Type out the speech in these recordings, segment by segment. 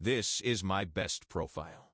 This is my best profile.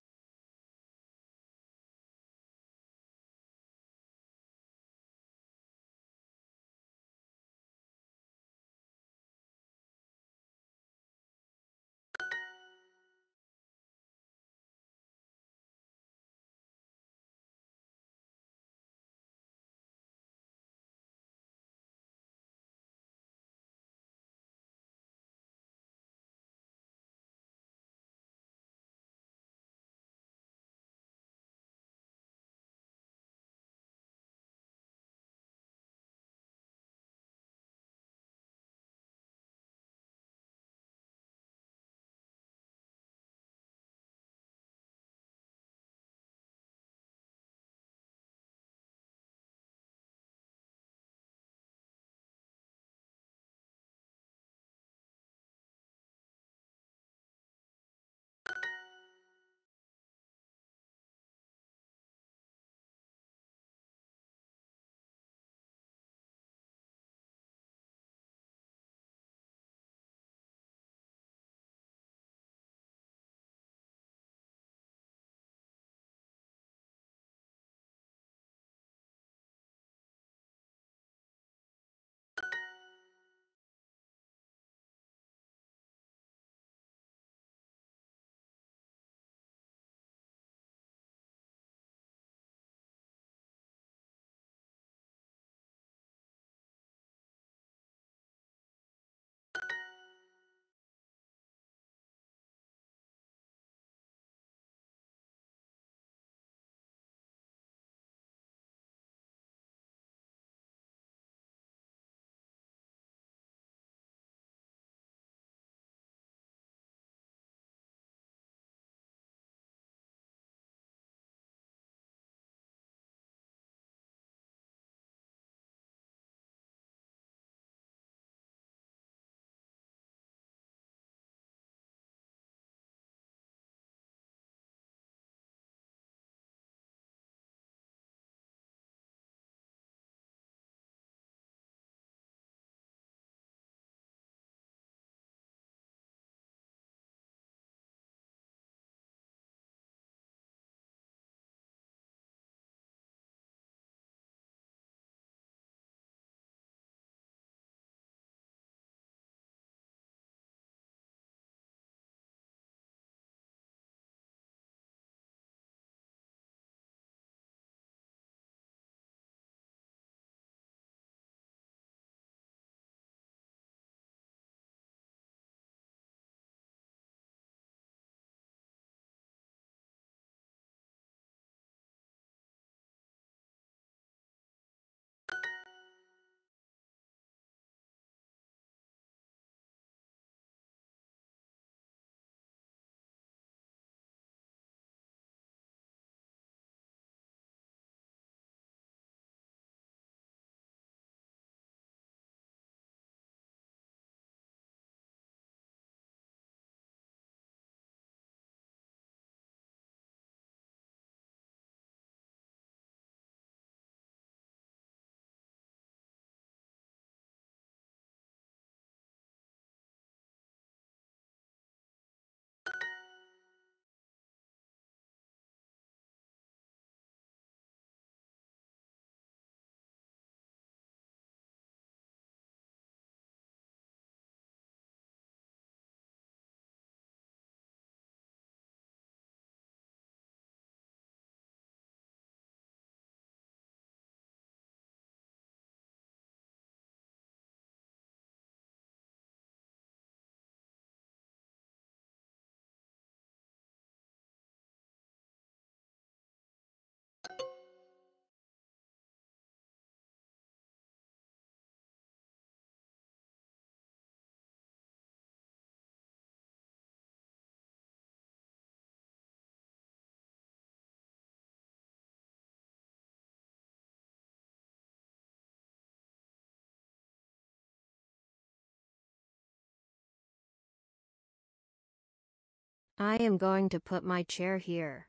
I am going to put my chair here.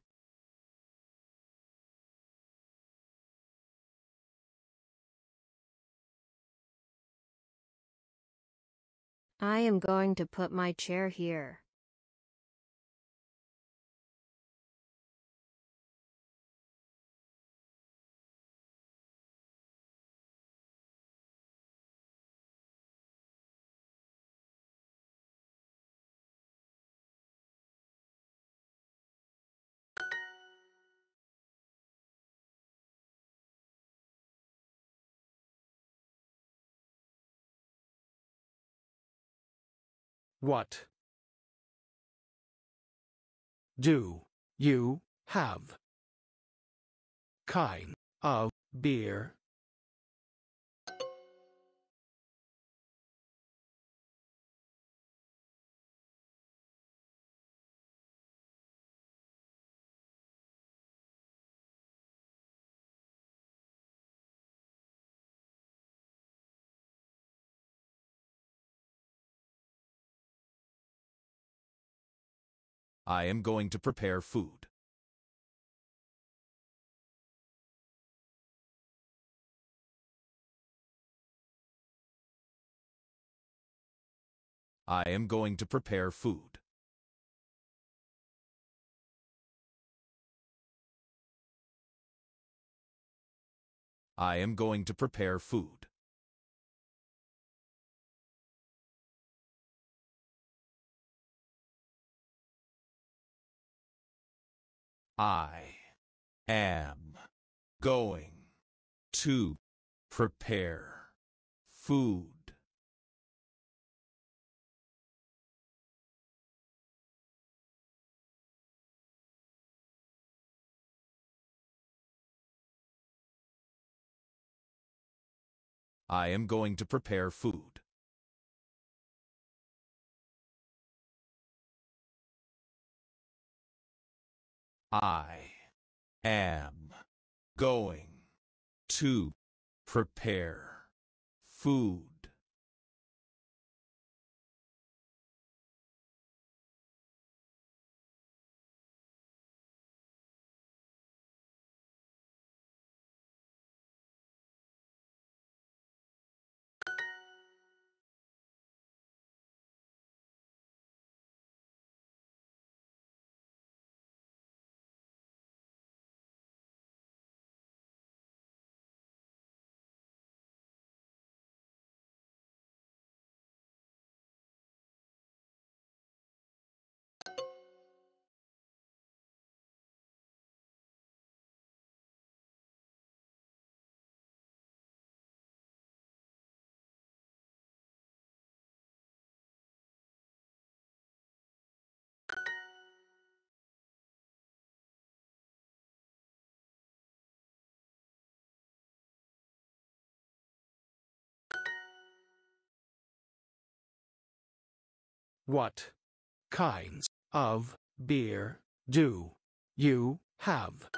I am going to put my chair here. What do you have? Kind of beer. I am going to prepare food. I am going to prepare food. I am going to prepare food. I am going to prepare food. I am going to prepare food. I am going to prepare food What kinds of beer do you have?